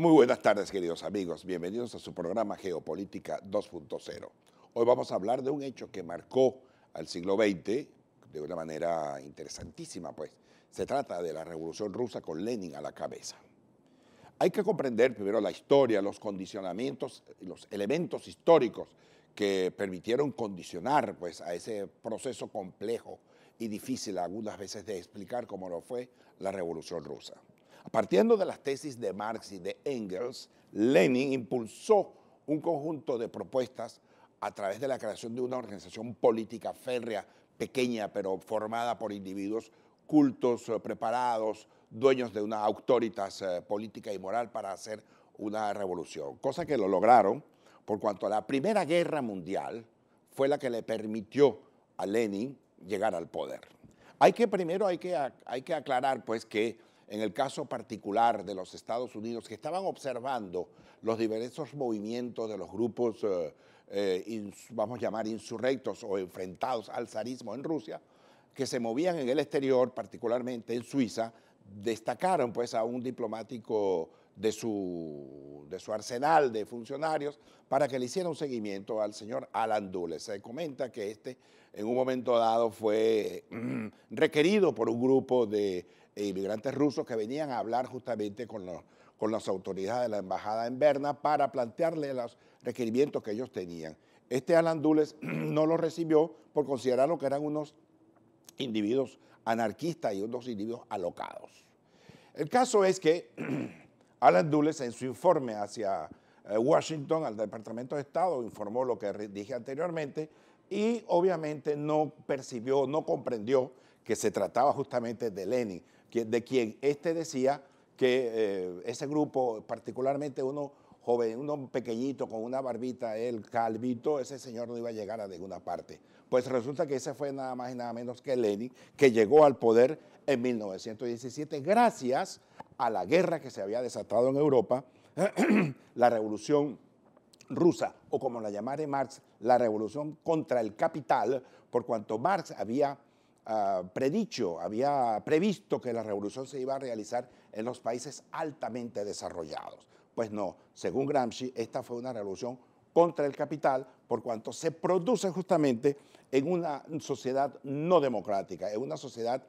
Muy buenas tardes, queridos amigos. Bienvenidos a su programa Geopolítica 2.0. Hoy vamos a hablar de un hecho que marcó al siglo XX de una manera interesantísima, pues. Se trata de la Revolución Rusa con Lenin a la cabeza. Hay que comprender primero la historia, los condicionamientos, los elementos históricos que permitieron condicionar pues, a ese proceso complejo y difícil algunas veces de explicar cómo lo fue la Revolución Rusa. Partiendo de las tesis de Marx y de Engels, Lenin impulsó un conjunto de propuestas a través de la creación de una organización política férrea, pequeña, pero formada por individuos cultos, eh, preparados, dueños de una autoridad eh, política y moral para hacer una revolución, cosa que lo lograron por cuanto a la Primera Guerra Mundial fue la que le permitió a Lenin llegar al poder. Hay que primero hay que, hay que aclarar pues que en el caso particular de los Estados Unidos, que estaban observando los diversos movimientos de los grupos, eh, eh, vamos a llamar, insurrectos o enfrentados al zarismo en Rusia, que se movían en el exterior, particularmente en Suiza, destacaron pues a un diplomático de su, de su arsenal de funcionarios para que le hiciera un seguimiento al señor Alan Dulles. Se comenta que este en un momento dado fue mm, requerido por un grupo de e inmigrantes rusos que venían a hablar justamente con, las autoridades de la embajada en Berna para plantearle los requerimientos que ellos tenían. Este Alan Dulles no los recibió por considerarlo que eran unos individuos anarquistas y unos individuos alocados. El caso es que Alan Dulles en su informe hacia eh, Washington, al Departamento de Estado, informó lo que dije anteriormente y obviamente no percibió, no comprendió que se trataba justamente de Lenin de quien este decía que eh, ese grupo, particularmente uno joven, uno pequeñito con una barbita, el calvito, ese señor no iba a llegar a ninguna parte. Pues resulta que ese fue nada más y nada menos que Lenin, que llegó al poder en 1917 gracias a la guerra que se había desatado en Europa, la revolución rusa, o como la llamare Marx, la revolución contra el capital, por cuanto Marx había Ah, predicho, había previsto que la revolución se iba a realizar en los países altamente desarrollados. Pues no, según Gramsci, esta fue una revolución contra el capital por cuanto se produce justamente en una sociedad no democrática, en una sociedad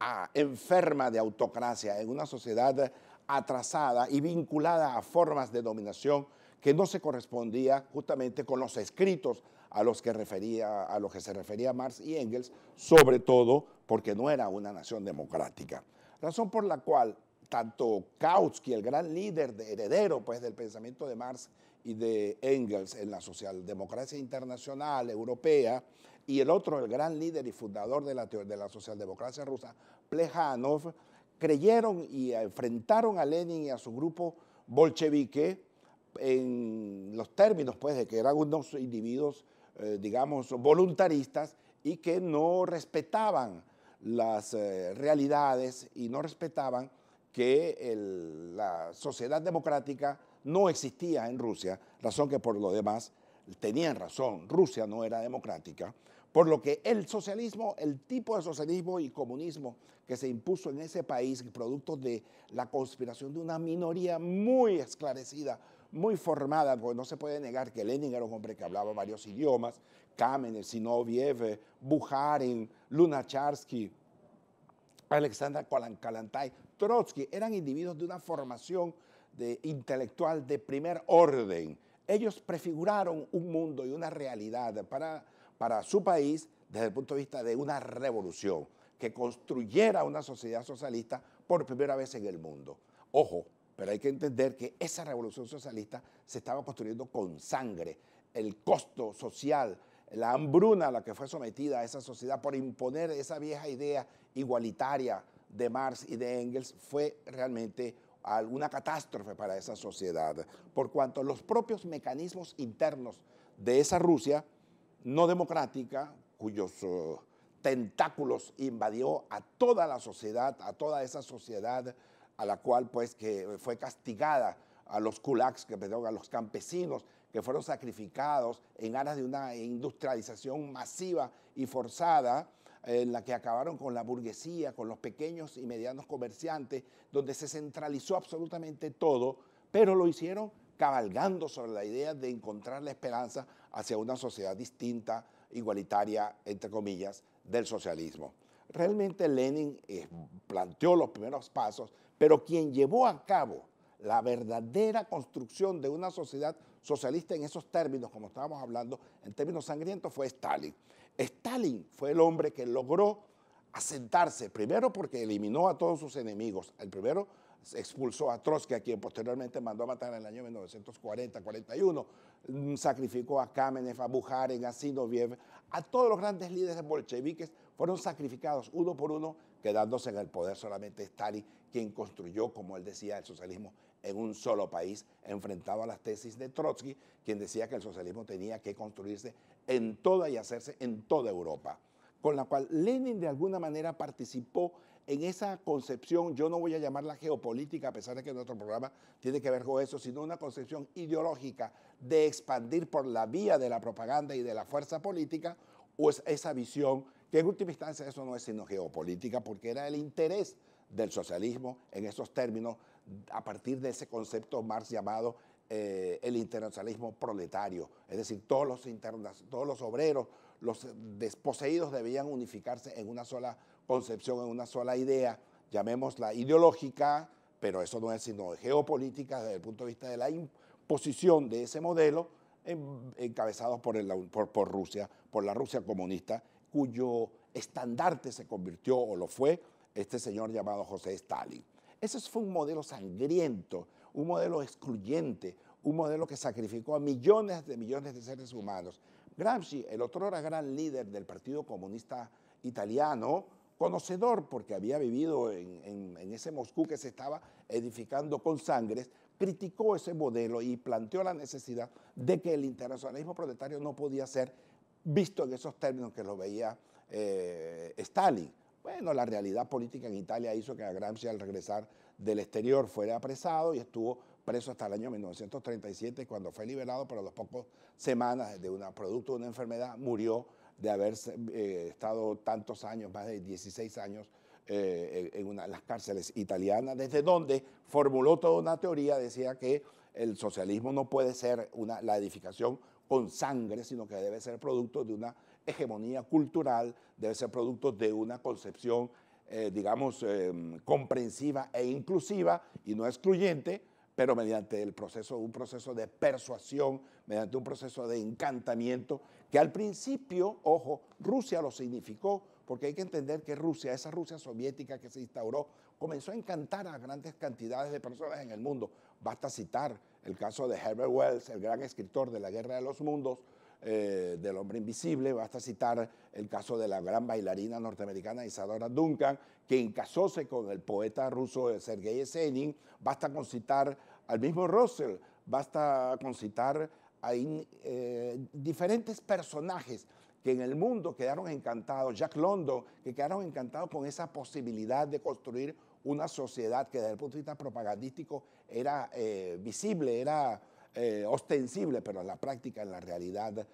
ah, enferma de autocracia, en una sociedad atrasada y vinculada a formas de dominación que no se correspondía justamente con los escritos a los que, se refería Marx y Engels, sobre todo porque no era una nación democrática. Razón por la cual tanto Kautsky, el gran líder heredero pues, del pensamiento de Marx y de Engels en la socialdemocracia internacional europea, y el otro, el gran líder y fundador de de la socialdemocracia rusa, Plejanov, creyeron y enfrentaron a Lenin y a su grupo bolchevique en los términos pues, de que eran unos individuos, eh, digamos, voluntaristas y que no respetaban las eh, realidades y no respetaban que la sociedad democrática no existía en Rusia, razón que por lo demás tenían razón, Rusia no era democrática, por lo que el socialismo, el tipo de socialismo y comunismo que se impuso en ese país, producto de la conspiración de una minoría muy esclarecida, muy formada, porque no se puede negar que Lenin era un hombre que hablaba varios idiomas, Kamenev, Sinoviev, Buharin, Lunacharsky, Alexander Kalantay, Trotsky, eran individuos de una formación de, intelectual de primer orden. Ellos prefiguraron un mundo y una realidad para, para su país desde el punto de vista de una revolución que construyera una sociedad socialista por primera vez en el mundo. Ojo, pero hay que entender que esa revolución socialista se estaba construyendo con sangre. El costo social, la hambruna a la que fue sometida esa sociedad por imponer esa vieja idea igualitaria de Marx y de Engels fue realmente una catástrofe para esa sociedad, por cuanto los propios mecanismos internos de esa Rusia no democrática, cuyos eh, tentáculos invadió a toda la sociedad, a toda esa sociedad a la cual pues que fue castigada a los kulaks, que perdón, a los campesinos que fueron sacrificados en aras de una industrialización masiva y forzada en la que acabaron con la burguesía, con los pequeños y medianos comerciantes, donde se centralizó absolutamente todo, pero lo hicieron cabalgando sobre la idea de encontrar la esperanza hacia una sociedad distinta, igualitaria, entre comillas, del socialismo. Realmente Lenin eh, planteó los primeros pasos pero quien llevó a cabo la verdadera construcción de una sociedad socialista en esos términos, como estábamos hablando, en términos sangrientos, fue Stalin. Stalin fue el hombre que logró asentarse, primero porque eliminó a todos sus enemigos, el primero expulsó a Trotsky, a quien posteriormente mandó a matar en el año 1940-41, mm, sacrificó a Kamenev, a Bukharin, a Sinoviev, a todos los grandes líderes bolcheviques fueron sacrificados uno por uno, quedándose en el poder solamente Stalin, quien construyó, como él decía, el socialismo en un solo país, enfrentado a las tesis de Trotsky, quien decía que el socialismo tenía que construirse en toda y hacerse en toda Europa, con la cual Lenin de alguna manera participó en esa concepción, yo no voy a llamarla geopolítica, a pesar de que nuestro programa tiene que ver con eso, sino una concepción ideológica de expandir por la vía de la propaganda y de la fuerza política, o es esa visión que en última instancia eso no es sino geopolítica, porque era el interés del socialismo en esos términos, a partir de ese concepto Marx llamado eh, el internacionalismo proletario, es decir, todos los, todos los obreros, los desposeídos debían unificarse en una sola concepción, en una sola idea, llamémosla ideológica, pero eso no es sino geopolítica desde el punto de vista de la imposición de ese modelo encabezado por, por Rusia, por la Rusia comunista cuyo estandarte se convirtió o lo fue este señor llamado José Stalin. Ese fue un modelo sangriento, un modelo excluyente, un modelo que sacrificó a millones de millones de seres humanos. Gramsci, el otro era gran líder del Partido Comunista Italiano, conocedor porque había vivido en, en, ese Moscú que se estaba edificando con sangres, criticó ese modelo y planteó la necesidad de que el internacionalismo proletario no podía ser visto en esos términos que lo veía eh, Stalin. Bueno, la realidad política en Italia hizo que Gramsci al regresar del exterior fuera apresado y estuvo preso hasta el año 1937 cuando fue liberado, pero a las pocas semanas de una, producto de una enfermedad murió de haber eh, estado tantos años, más de 16 años, eh, en una las cárceles italianas, desde donde formuló toda una teoría, decía que el socialismo no puede ser una, la edificación con sangre, sino que debe ser producto de una hegemonía cultural, debe ser producto de una concepción, eh, digamos, em, comprensiva e inclusiva y no excluyente, pero mediante el proceso, un proceso de persuasión, mediante un proceso de encantamiento, que al principio, ojo, Rusia lo significó, porque hay que entender que Rusia, esa Rusia soviética que se instauró, comenzó a encantar a grandes cantidades de personas en el mundo. Basta citar el caso de Herbert Wells, el gran escritor de La Guerra de los Mundos, eh, del hombre invisible, basta citar el caso de la gran bailarina norteamericana Isadora Duncan, que casóse con el poeta ruso Sergei Esenin, basta con citar al mismo Russell, basta con citar a eh, diferentes personajes que en el mundo quedaron encantados, Jack London, que quedaron encantados con esa posibilidad de construir una sociedad que desde el punto de vista propagandístico era eh, visible, era eh, ostensible, pero en la práctica, en la realidad,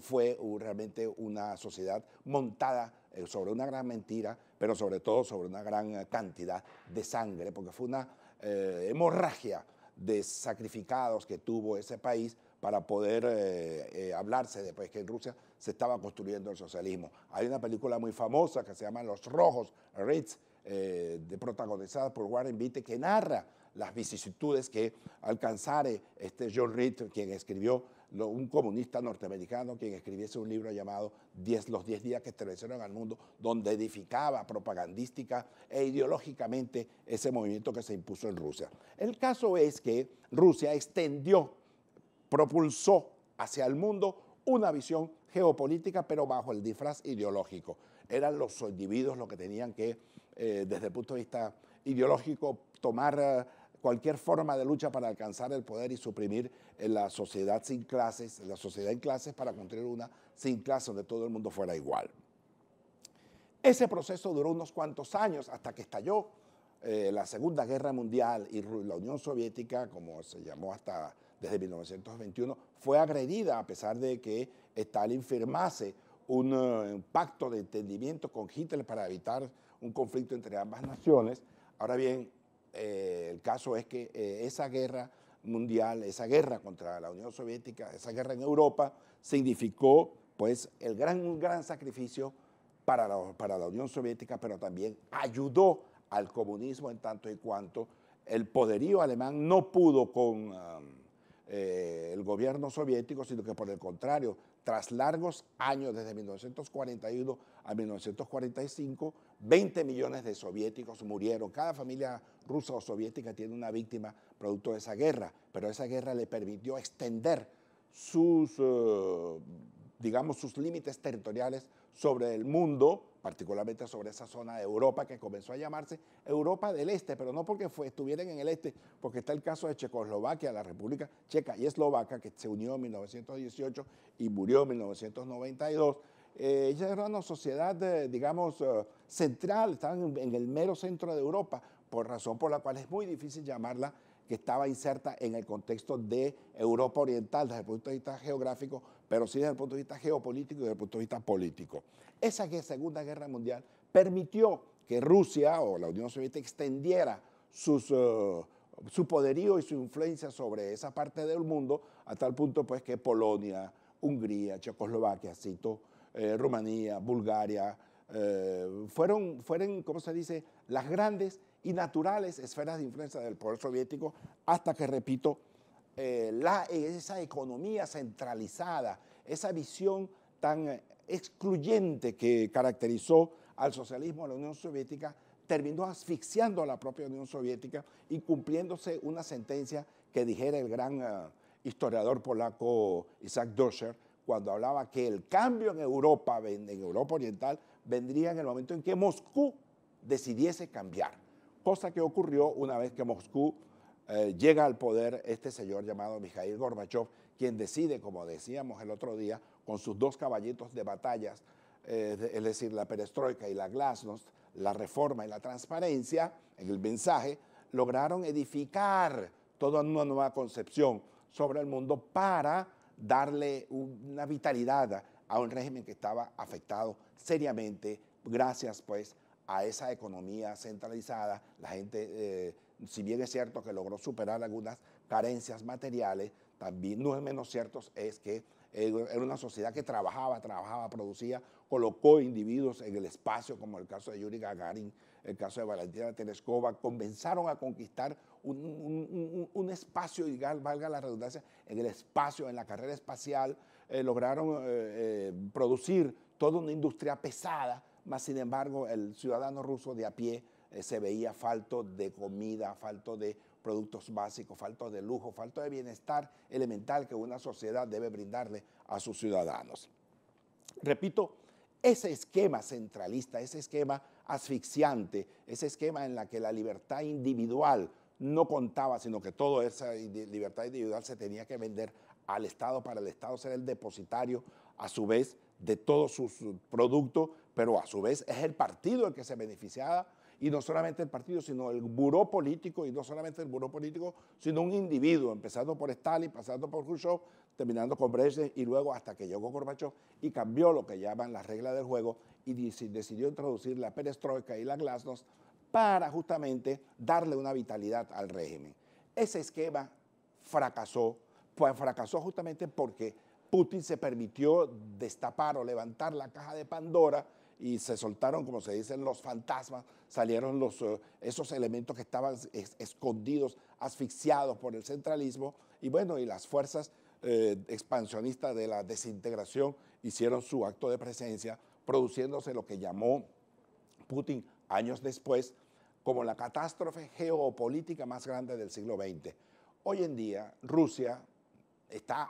fue realmente una sociedad montada eh, sobre una gran mentira, pero sobre todo sobre una gran cantidad de sangre, porque fue una hemorragia de sacrificados que tuvo ese país para poder hablarse después que en Rusia se estaba construyendo el socialismo. Hay una película muy famosa que se llama Los Rojos, Ritz, de, protagonizada por Warren Beatty, que narra las vicisitudes que alcanzare este John Reed, quien escribió, un comunista norteamericano, quien escribiese un libro llamado Los 10 días que establecieron al mundo, donde edificaba propagandística e ideológicamente ese movimiento que se impuso en Rusia. El caso es que Rusia extendió, propulsó hacia el mundo una visión geopolítica, pero bajo el disfraz ideológico. Eran los individuos los que tenían que, eh, desde el punto de vista ideológico, tomar eh, cualquier forma de lucha para alcanzar el poder y suprimir la sociedad sin clases, la sociedad en clases para construir una sin clases donde todo el mundo fuera igual. Ese proceso duró unos cuantos años hasta que estalló eh, la Segunda Guerra Mundial y la Unión Soviética, como se llamó hasta desde 1921, fue agredida a pesar de que Stalin firmase un, eh, un pacto de entendimiento con Hitler para evitar un conflicto entre ambas naciones. Ahora bien, eh, el caso es que eh, esa guerra mundial, esa guerra contra la Unión Soviética, esa guerra en Europa, significó pues el gran, gran sacrificio para la, para la Unión Soviética, pero también ayudó al comunismo en tanto y cuanto el poderío alemán no pudo con... Um, eh, el gobierno soviético, sino que por el contrario, tras largos años, desde 1941 a 1945, 20 millones de soviéticos murieron. Cada familia rusa o soviética tiene una víctima producto de esa guerra, pero esa guerra le permitió extender sus, eh, digamos, sus límites territoriales sobre el mundo particularmente sobre esa zona de Europa que comenzó a llamarse Europa del Este, pero no porque estuvieran en el este, porque está el caso de Checoslovaquia, la República Checa y Eslovaca, que se unió en 1918 y murió en 1992. ella eh, era una sociedad, eh, digamos, eh, central, estaban en el mero centro de Europa, por razón por la cual es muy difícil llamarla que estaba inserta en el contexto de Europa Oriental desde el punto de vista geográfico, pero sí desde el punto de vista geopolítico y desde el punto de vista político. Esa Segunda Guerra Mundial permitió que Rusia o la Unión Soviética extendiera eh, su poderío y su influencia sobre esa parte del mundo a tal punto pues que Polonia, Hungría, Checoslovaquia, cito, eh, Rumanía, Bulgaria, eh, fueron, fueron, ¿cómo se dice?, las grandes y naturales esferas de influencia del poder soviético hasta que, repito, eh, esa economía centralizada, esa visión tan excluyente que caracterizó al socialismo de la Unión Soviética, terminó asfixiando a la propia Unión Soviética y cumpliéndose una sentencia que dijera el gran eh, historiador polaco Isaac Dosher cuando hablaba que el cambio en Europa, en Europa Oriental, vendría en el momento en que Moscú decidiese cambiar cosa que ocurrió una vez que Moscú eh, llega al poder este señor llamado Mikhail Gorbachev, quien decide, como decíamos el otro día, con sus dos caballitos de batallas, eh, es decir, la perestroika y la glasnost, la reforma y la transparencia, en el mensaje, lograron edificar toda una nueva concepción sobre el mundo para darle una vitalidad a un régimen que estaba afectado seriamente gracias pues a esa economía centralizada. La gente, eh, si bien es cierto que logró superar algunas carencias materiales, también no es menos cierto es que era una sociedad que trabajaba, trabajaba, producía, colocó individuos en el espacio, como el caso de Yuri Gagarin, el caso de Valentina Tereskova, comenzaron a conquistar un, espacio, y valga la redundancia, en el espacio, en la carrera espacial, eh, lograron eh, producir toda una industria pesada mas, sin embargo, el ciudadano ruso de a pie eh, se veía falto de comida, falto de productos básicos, falto de lujo, falto de bienestar elemental que una sociedad debe brindarle a sus ciudadanos. Repito, ese esquema centralista, ese esquema asfixiante, ese esquema en la que la libertad individual no contaba, sino que toda esa libertad individual se tenía que vender al Estado para el Estado ser el depositario, a su vez, de todos sus productos pero a su vez es el partido el que se beneficiaba y no solamente el partido, sino el buró político, y no solamente el buró político, sino un individuo, empezando por Stalin, pasando por Khrushchev, terminando con Brezhnev, y luego hasta que llegó Gorbachev y cambió lo que llaman las reglas del juego y decidió introducir la perestroika y la glasnost para justamente darle una vitalidad al régimen. Ese esquema fracasó, pues fracasó justamente porque Putin se permitió destapar o levantar la caja de Pandora y se soltaron, como se dicen, los fantasmas, salieron los, eh, esos elementos que estaban escondidos, asfixiados por el centralismo, y bueno, y las fuerzas eh, expansionistas de la desintegración hicieron su acto de presencia, produciéndose lo que llamó Putin años después como la catástrofe geopolítica más grande del siglo XX. Hoy en día Rusia está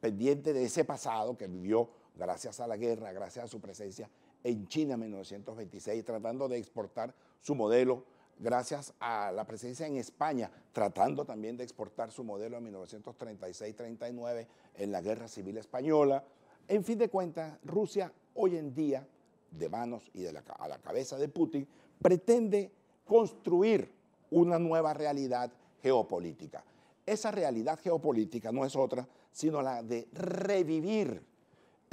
pendiente de ese pasado que vivió gracias a la guerra, gracias a su presencia en China en 1926, tratando de exportar su modelo, gracias a la presencia en España, tratando también de exportar su modelo en 1936-39 en la Guerra Civil Española. En fin de cuentas, Rusia hoy en día, de manos y a la cabeza de Putin, pretende construir una nueva realidad geopolítica. Esa realidad geopolítica no es otra, sino la de revivir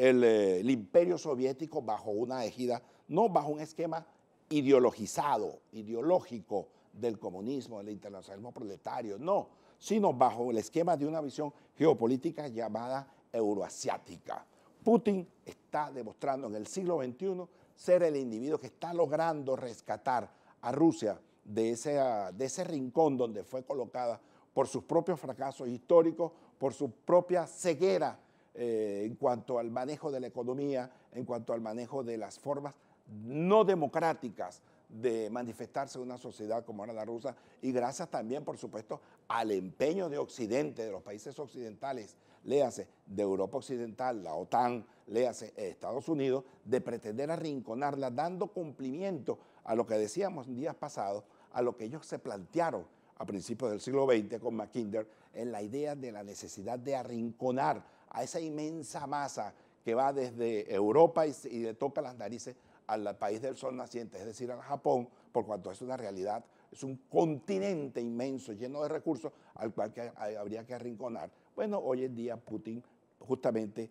eh, el, imperio soviético bajo una ejida, no bajo un esquema ideologizado, ideológico del comunismo, del internacionalismo proletario, no, sino bajo el esquema de una visión geopolítica llamada euroasiática. Putin está demostrando en el siglo XXI ser el individuo que está logrando rescatar a Rusia de ese, de ese rincón donde fue colocada por sus propios fracasos históricos, por su propia ceguera eh, en cuanto al manejo de la economía, en cuanto al manejo de las formas no democráticas de manifestarse una sociedad como era la rusa y gracias también, por supuesto, al empeño de Occidente, de los países occidentales, léase, de Europa Occidental, la OTAN, léase, Estados Unidos, de pretender arrinconarla, dando cumplimiento a lo que decíamos días pasados, a lo que ellos se plantearon a principios del siglo XX con Mackinder en la idea de la necesidad de arrinconar a esa inmensa masa que va desde Europa y, le toca las narices al país del sol naciente, es decir, al Japón, por cuanto es una realidad, es un continente inmenso, lleno de recursos, al cual habría que arrinconar. Bueno, hoy en día Putin, justamente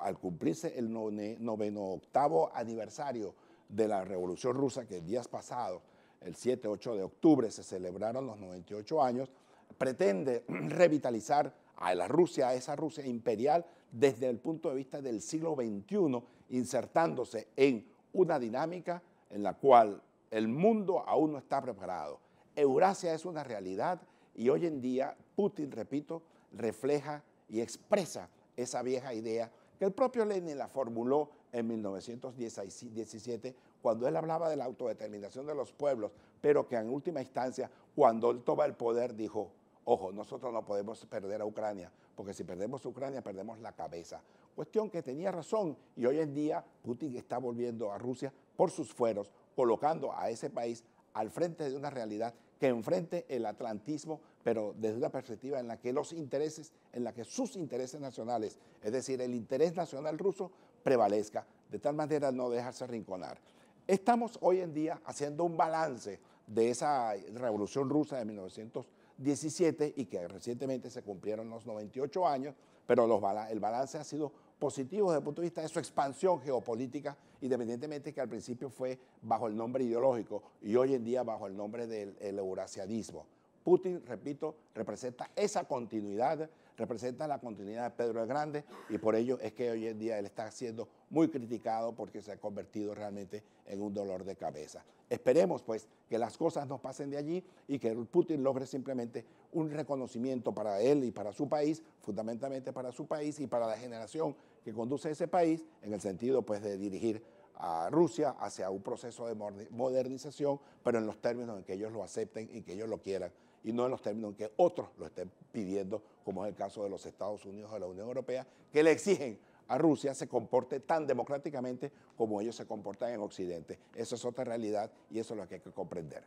al cumplirse el noveno octavo aniversario de la Revolución Rusa, que el días pasado, el 7-8 de octubre, se celebraron los 98 años, pretende revitalizar a la Rusia, a esa Rusia imperial desde el punto de vista del siglo XXI, insertándose en una dinámica en la cual el mundo aún no está preparado. Eurasia es una realidad y hoy en día Putin, repito, refleja y expresa esa vieja idea que el propio Lenin la formuló en 1917 cuando él hablaba de la autodeterminación de los pueblos, pero que en última instancia, cuando él toma el poder, dijo, Ojo, nosotros no podemos perder a Ucrania, porque si perdemos a Ucrania, perdemos la cabeza. Cuestión que tenía razón y hoy en día Putin está volviendo a Rusia por sus fueros, colocando a ese país al frente de una realidad que enfrente el atlantismo, pero desde una perspectiva en la que los intereses, en la que sus intereses nacionales, es decir, el interés nacional ruso, prevalezca, de tal manera no dejarse rinconar. Estamos hoy en día haciendo un balance de esa revolución rusa de 1900 17 y que recientemente se cumplieron los 98 años, pero el balance ha sido positivo desde el punto de vista de su expansión geopolítica, independientemente que al principio fue bajo el nombre ideológico y hoy en día bajo el nombre del eurasianismo. Putin, repito, representa esa continuidad representa la continuidad de Pedro el Grande y por ello es que hoy en día él está siendo muy criticado porque se ha convertido realmente en un dolor de cabeza. Esperemos pues que las cosas no pasen de allí y que Putin logre simplemente un reconocimiento para él y para su país, fundamentalmente para su país y para la generación que conduce ese país en el sentido pues de dirigir a Rusia hacia un proceso de modernización, pero en los términos en que ellos lo acepten y que ellos lo quieran, y no en los términos en que otros lo estén pidiendo, como es el caso de los Estados Unidos o de la Unión Europea, que le exigen a Rusia se comporte tan democráticamente como ellos se comportan en Occidente. Esa es otra realidad y eso es lo que hay que comprender.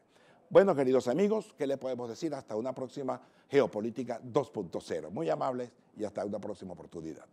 Bueno, queridos amigos, ¿qué les podemos decir? Hasta una próxima Geopolítica 2.0. Muy amables y hasta una próxima oportunidad.